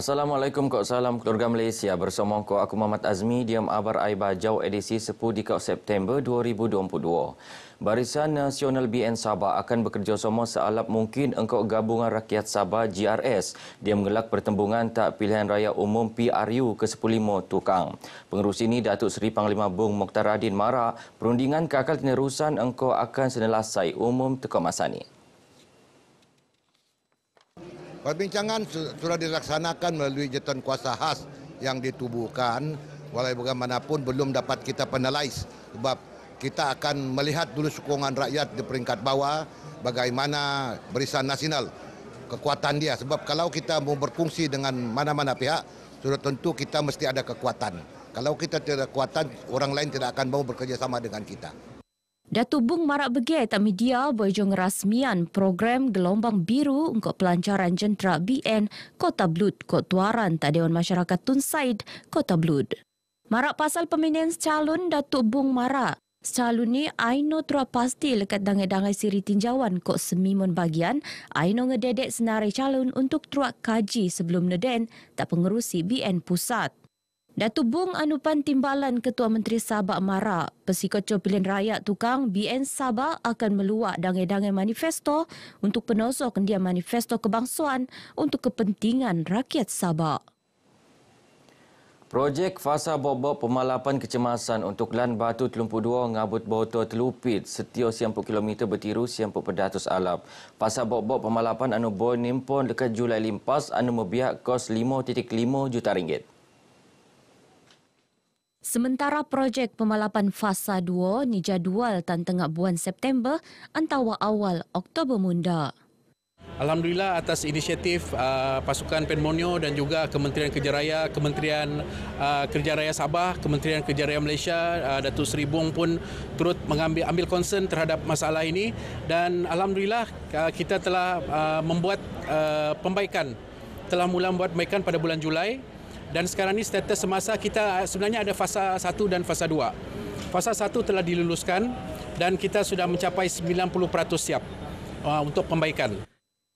Assalamualaikum Kok Salam Keluarga Malaysia bersama Kok aku Muhammad Azmi Diam Abar Aiba Jau edisi 10 di September 2022. Barisan Nasional BN Sabah akan bekerja sama sealap mungkin engkau gabungan rakyat Sabah GRS dia mengelak pertembungan tak pilihan raya umum PRU ke-15 Tukang. Pengurus ini Datuk Seri Panglima Bung Mokhtar Adin Mara perundingan kakal penerusan engkau akan senelasai umum Tukang Masani. Perbincangan sudah dilaksanakan melalui jeton kuasa khas yang ditubuhkan. Walau bagaimanapun belum dapat kita penalais sebab kita akan melihat dulu sokongan rakyat di peringkat bawah bagaimana berisan nasional kekuatan dia. Sebab kalau kita mau berfungsi dengan mana-mana pihak, sudah tentu kita mesti ada kekuatan. Kalau kita tidak ada kekuatan, orang lain tidak akan mau bekerjasama dengan kita. Datuk Bung marak bagi tak media berjung rasmian program gelombang biru untuk pelancaran jentera BN Kota Blut Kota Tuaran tak Dewan Masyarakat Tun Said Kota Blut. Marak pasal pemindahan calon Datuk Bung marak. Secalu ni Aino tua pasti lekat dangai-dangai siri tinjauan kok semimun bagian Aino ngededek senarai calon untuk tua kaji sebelum neden tak pengerusi BN Pusat. Datuk Bung Anupan Timbalan Ketua Menteri Sabak Marak, Pesikocor Pilihan Rakyat Tukang BN Sabah akan meluak dangai-dangai manifesto untuk penosok dia manifesto kebangsaan untuk kepentingan rakyat Sabah. Projek Fasa Bobok Pemalapan Kecemasan untuk Lan Batu Telumpu Dua Ngabut Boto Telupit setia 100 kilometer bertiru 100 pedatus alap. Fasa Bobok Pemalapan Anu Bo Nimpon dekat Julai Limpas Anu Mebiak kos 5.5 juta ringgit. Sementara projek pemalapan fasa 2 ni jadual tan tengah bulan September antara awal Oktober munda. Alhamdulillah atas inisiatif uh, pasukan Penmonio dan juga Kementerian Kerja Raya, Kementerian uh, Kerja Raya Sabah, Kementerian Kerja Raya Malaysia, uh, Datuk Seri Buong pun turut mengambil ambil concern terhadap masalah ini dan alhamdulillah uh, kita telah uh, membuat uh, pembaikan telah mula membuat pembaikan pada bulan Julai dan sekarang ini status semasa kita sebenarnya ada fasa 1 dan fasa 2. Fasa 1 telah diluluskan dan kita sudah mencapai 90% siap uh, untuk pembaikan.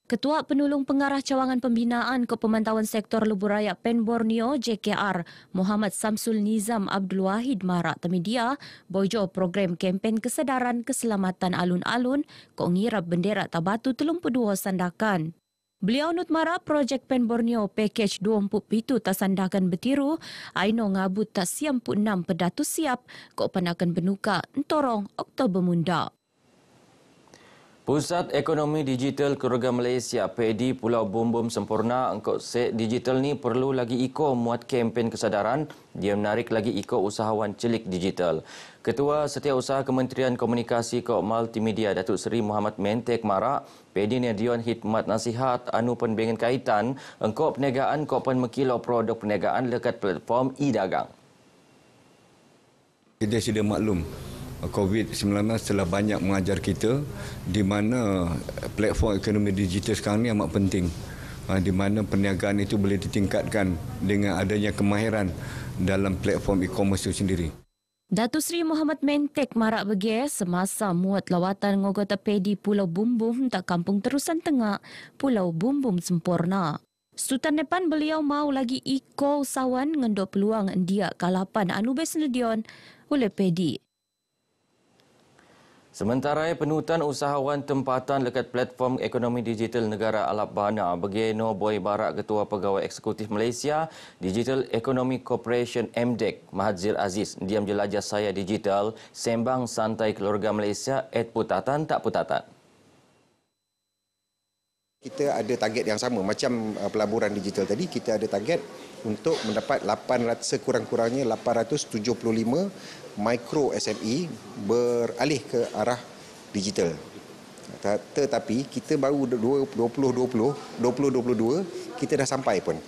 Ketua Penolong Pengarah Cawangan Pembinaan Kepemantauan Sektor Lubur Raya Pen Borneo JKR Muhammad Samsul Nizam Abdul Wahid Marak Temidia Bojo Program Kempen Kesedaran Keselamatan Alun-Alun Kongirap Bendera Tabatu Telumpu Dua Sandakan. Beliau nut marah projek Pen Borneo pakej itu tasandakan betiru, Aino ngabut tak siam pun enam pedatu siap, kok penakan benuka entorong Oktober munda. Pusat Ekonomi Digital Keluarga Malaysia PD Pulau Bumbum Sempurna Engkau Set Digital ni perlu lagi ikut muat kempen kesadaran dia menarik lagi ikut usahawan celik digital. Ketua Setiausaha Kementerian Komunikasi Kau Multimedia Datuk Seri Muhammad Mentek Marak PD Nadion hikmat Nasihat Anu Penbingan Kaitan Engkau Perniagaan Kau Pen Mekilau Produk Perniagaan dekat Platform E-Dagang. Kita sudah maklum COVID-19 telah banyak mengajar kita di mana platform ekonomi digital sekarang ini amat penting ha, di mana perniagaan itu boleh ditingkatkan dengan adanya kemahiran dalam platform e-commerce itu sendiri. Datu Seri Muhammad Mentek marak bergaya semasa muat lawatan ngogota pedi Pulau Bumbum tak kampung terusan tengah Pulau Bumbum Sempurna. Sultan Nepan beliau mau lagi iko sawan ngendok peluang dia kalapan Anubis Nudion oleh pedi. Sementara penutan usahawan tempatan dekat platform ekonomi digital negara Alap Bana, Begeno Boy Barak Ketua Pegawai Eksekutif Malaysia Digital Economy Corporation MDEC, Mahathir Aziz, Diam Jelajah Saya Digital, Sembang Santai Keluarga Malaysia, Ed Putatan Tak Putatan. Kita ada target yang sama macam uh, pelaburan digital tadi kita ada target untuk mendapat 8 sekurang-kurangnya 875 mikro SME beralih ke arah digital. Tetapi kita baru 2020 2022 kita dah sampai pun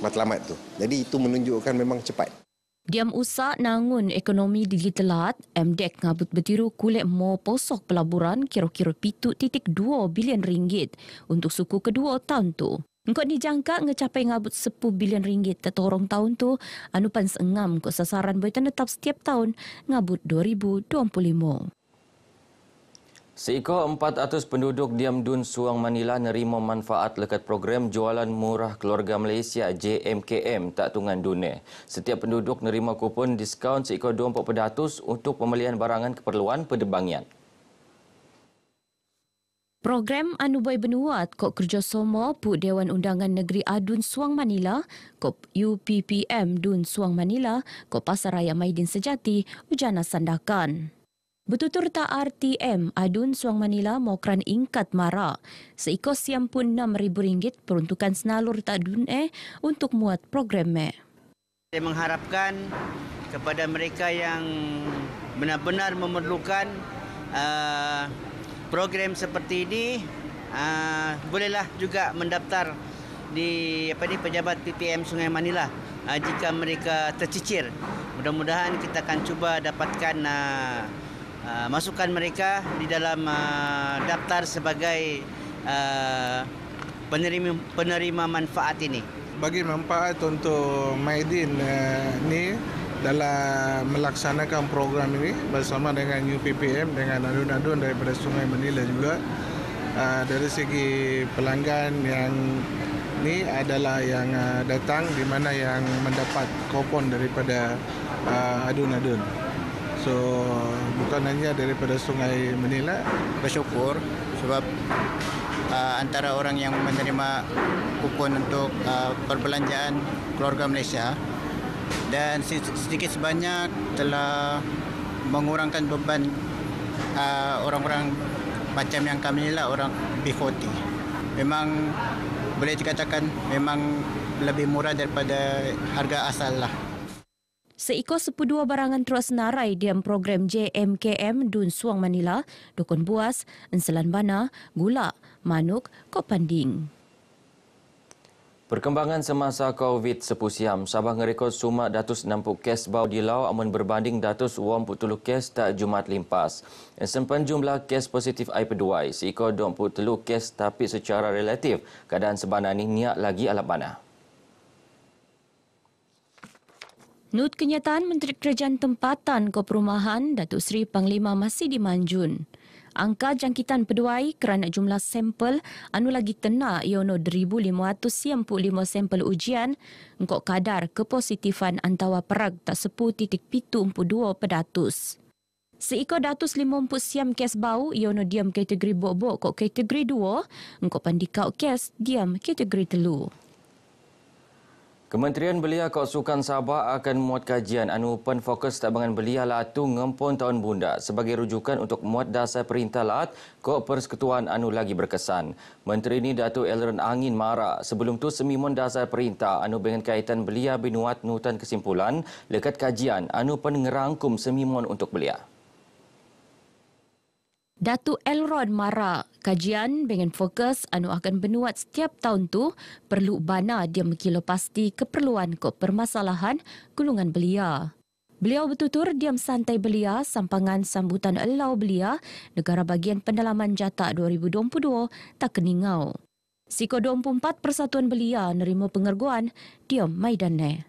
matlamat tu. Jadi itu menunjukkan memang cepat. Diam usak nangun ekonomi digitalat, MDEC ngabut betiru kulit mo posok pelaburan kira-kira pitu titik dua bilion ringgit untuk suku kedua tahun tu. Engkau dijangka ngecapai ngabut sepuluh bilion ringgit tetorong tahun tu, anu pan sengam kok sasaran boleh tetap setiap tahun ngabut 2025. Seekor 400 penduduk Diam Dun Suang Manila nerima manfaat lekat program jualan murah keluarga Malaysia JMKM Tak Tungan Dunia. Setiap penduduk nerima kupon diskaun seekor 24% untuk pembelian barangan keperluan pendebangian. Program Anubai Benuat Kok Kerja Somo Puk Dewan Undangan Negeri Adun Suang Manila, Kok UPPM Dun Suang Manila, Kok Pasaraya Maidin Sejati, Ujana Sandakan. Betutur ta RTM Adun Suang Manila Mokran Ingkat Mara. Seikos siam pun RM6,000 peruntukan senalur ta eh untuk muat program me. Eh. Saya mengharapkan kepada mereka yang benar-benar memerlukan uh, program seperti ini uh, bolehlah juga mendaftar di apa ni pejabat PPM Sungai Manila uh, jika mereka tercicir. Mudah-mudahan kita akan cuba dapatkan uh, Ah, masukan mereka di dalam uh, daftar sebagai uh, penerima penerima manfaat ini. Bagi manfaat untuk Maidin uh, ni dalam melaksanakan program ini bersama dengan UPPM dengan adun-adun daripada Sungai Manila juga uh, dari segi pelanggan yang ini adalah yang uh, datang di mana yang mendapat kupon daripada uh, adun-adun. So bukan hanya daripada Sungai Manila. Bersyukur sebab uh, antara orang yang menerima kupon untuk uh, perbelanjaan keluarga Malaysia dan sedikit sebanyak telah mengurangkan beban uh, orang-orang macam yang kami lah orang B40. Memang boleh dikatakan memang lebih murah daripada harga asal lah. Seekor sepedua barangan terus narai di program JMKM Dun Suang Manila, Dukun Buas, Enselan Bana, Gula, Manuk, Kopanding. Perkembangan semasa COVID sepusiam, Sabah ngerekod suma datus nampuk kes bau di lau amun berbanding datus uang putulu kes tak Jumat limpas. Sempen jumlah kes positif air peduai, seikor dua kes tapi secara relatif, keadaan sebanan ini niak lagi alat banah. Menurut kenyataan Menteri Kerajaan Tempatan Kau Perumahan, Datuk Seri Panglima masih dimanjun. Angka jangkitan peduai kerana jumlah sampel anu lagi tenak iono 1,595 sampel ujian untuk kadar kepositifan antawa perak tak sepu titik pitu empu dua pedatus. Seiko datus lima empu siam kes bau iono diam kategori bobo, kok kategori dua engkau pandikau kes diam kategori telur. Kementerian Belia Kau Sabah akan muat kajian anu pen fokus tabangan belia latu ngempon tahun bunda sebagai rujukan untuk muat dasar perintah lat ke persekutuan anu lagi berkesan. Menteri ini Datuk Elren Angin Mara sebelum tu semimun dasar perintah anu dengan kaitan belia binuat nutan kesimpulan lekat kajian anu pen ngerangkum semimun untuk belia. Datu Elron Mara, kajian dengan fokus anu akan benuat setiap tahun tu perlu bana dia mengkilo pasti keperluan ke permasalahan gulungan belia. Beliau bertutur diam santai belia sampangan sambutan elau belia negara bagian pendalaman jatah 2022 tak keningau. Siko 24 Persatuan Belia nerima pengerguan diam maidan ne.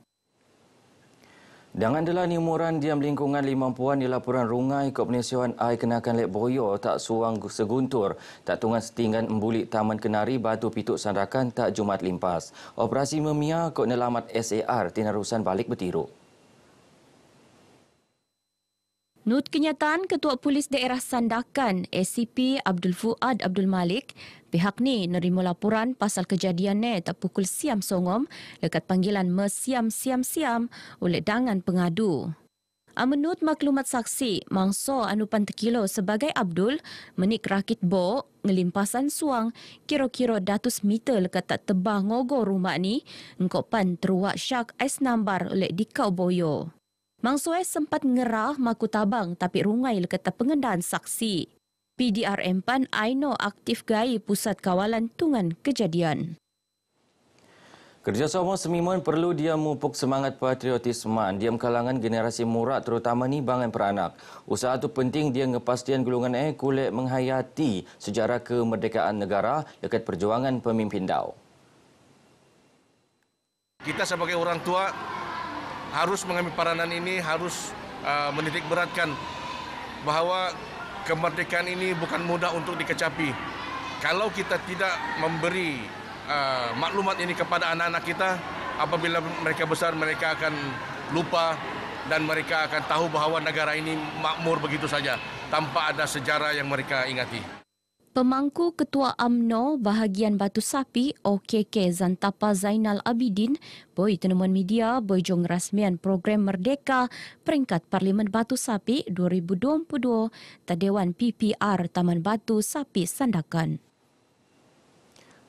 Dan adalah ni umuran diam lingkungan limampuan di laporan rungai Kod Penyiasuan Air Kenakan Lek Boyo tak suang seguntur. Tak tungan setinggan embulik Taman Kenari Batu Pituk Sandakan tak Jumat limpas. Operasi memia Kod Nelamat SAR tinarusan balik bertiruk. Menurut kenyataan Ketua Polis Daerah Sandakan, SCP Abdul Fuad Abdul Malik, pihak ni nerima laporan pasal kejadian ni tak pukul siam songom dekat panggilan mesiam-siam-siam oleh dangan pengadu. Ah, menurut maklumat saksi, mangsa anupan tekilo sebagai Abdul menik rakit bo ngelimpasan suang kira-kira datus meter lekat tak tebah ngogo rumah ni, ngkopan teruak syak ais nambar oleh dikau boyo. Mang Sue sempat ngerah maku tabang tapi rungai lekata pengendaan saksi. PDRM Pan Aino aktif gai pusat kawalan tungan kejadian. Kerjasama semimun perlu dia mupuk semangat patriotisme diam kalangan generasi mura terutama ni bangan peranak. Usaha itu penting dia ngepastian gulungan eh kulit menghayati sejarah kemerdekaan negara dekat perjuangan pemimpin dau. Kita sebagai orang tua harus mengambil peranan ini harus uh, menitik beratkan bahwa kemerdekaan ini bukan mudah untuk dikecapi. Kalau kita tidak memberi uh, maklumat ini kepada anak-anak kita, apabila mereka besar mereka akan lupa dan mereka akan tahu bahwa negara ini makmur begitu saja tanpa ada sejarah yang mereka ingati. Pemangku Ketua AMNO Bahagian Batu Sapi OKK Zantapa Zainal Abidin Boi Tenemuan Media Boi Jong Rasmian Program Merdeka Peringkat Parlimen Batu Sapi 2022 Tadewan PPR Taman Batu Sapi Sandakan.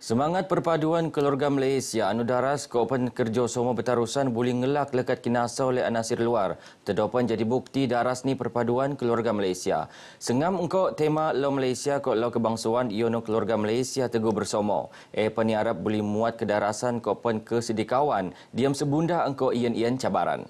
Semangat perpaduan keluarga Malaysia Anudara Skopen Kerja Semua Bertarusan boleh ngelak lekat kinasa oleh anasir luar. Terdapat jadi bukti daras ni perpaduan keluarga Malaysia. Sengam engkau tema lo Malaysia kok lo kebangsuan iono keluarga Malaysia teguh bersama. Eh peni Arab boleh muat kedarasan kok pen kesedikawan. Diam sebunda engkau ian-ian cabaran.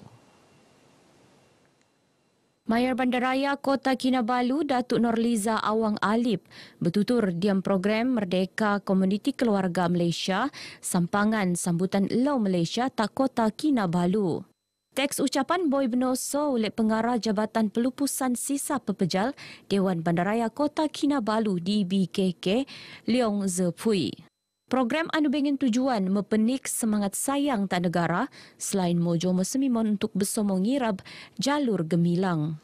Mayor Bandaraya Kota Kinabalu, Datuk Norliza Awang Alip bertutur diam program Merdeka Komuniti Keluarga Malaysia Sampangan Sambutan Law Malaysia Tak Kota Kinabalu. Teks ucapan Boy Benoso oleh pengarah Jabatan Pelupusan Sisa Pepejal Dewan Bandaraya Kota Kinabalu DBKK, Leong Zepui. Program Anu Bengen Tujuan mepenik semangat sayang tak negara selain Mojo Mesemimon untuk bersomong ngirab jalur gemilang.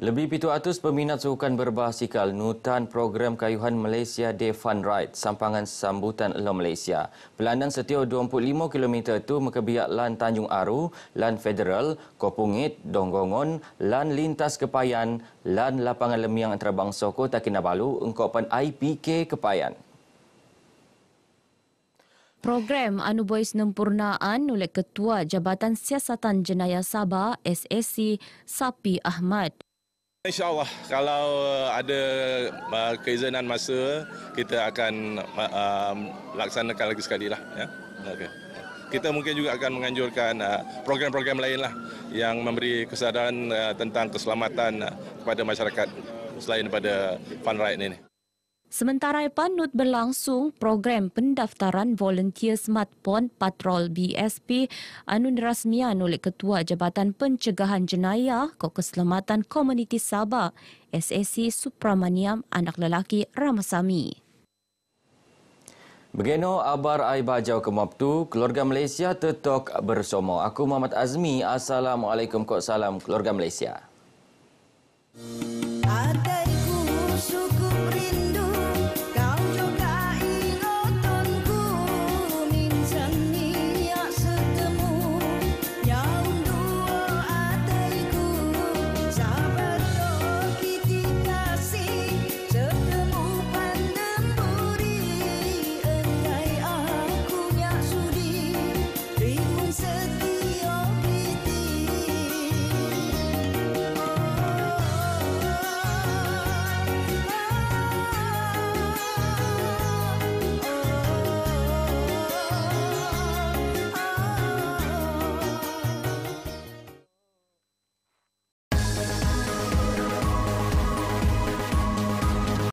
Lebih 700 peminat sukan berbasikal nutan program kayuhan Malaysia Day Fun Ride sampangan sambutan Elo Malaysia. Pelanan setia 25 km itu mengebiak Lan Tanjung Aru, Lan Federal, Kopungit, Donggongon, Lan Lintas Kepayan, Lan Lapangan Lemiang Antarabangsa Kota Kinabalu, Engkopan IPK Kepayan. Program Anu bois Sempurnaan oleh Ketua Jabatan Siasatan Jenayah Sabah SSC Sapi Ahmad. InsyaAllah kalau uh, ada uh, keizinan masa kita akan um, laksanakan lagi sekali lah. Ya. Kita mungkin juga akan menganjurkan uh, program-program lain lah yang memberi kesadaran tentang keselamatan kepada masyarakat selain daripada fun ride ini. Sementara panut berlangsung program pendaftaran volunteer smartphone patrol BSP anu dirasmian oleh Ketua Jabatan Pencegahan Jenayah Kok Keselamatan Komuniti Sabah, SSC Supramaniam Anak Lelaki Ramasami. Begino abar ai bajau ke Maptu, keluarga Malaysia tetok bersomo. Aku Muhammad Azmi, Assalamualaikum kok salam keluarga Malaysia. Hmm.